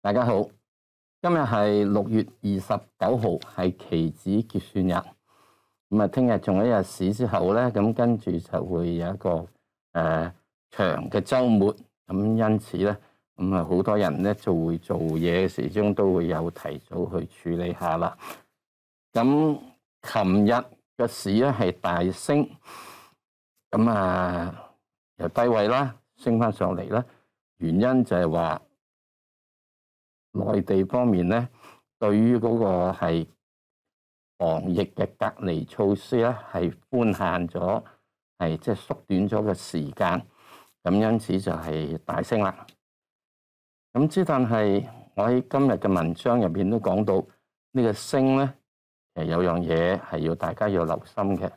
大家好，今日系六月二十九号，系期指结算日。咁啊，听日仲有一日市之后咧，咁跟住就会有一个诶长嘅周末。咁因此咧，咁啊，好多人咧就会做嘢，嘅时终都会有提早去处理下啦。咁琴日嘅市咧系大升，咁啊由低位啦升翻上嚟啦，原因就系话。内地方面咧，对于嗰个系防疫嘅隔离措施咧，系宽限咗，系即系缩短咗嘅时间，咁因此就系大升啦。咁之但系我喺今日嘅文章入边都讲到呢个升咧，诶有样嘢系要大家要留心嘅。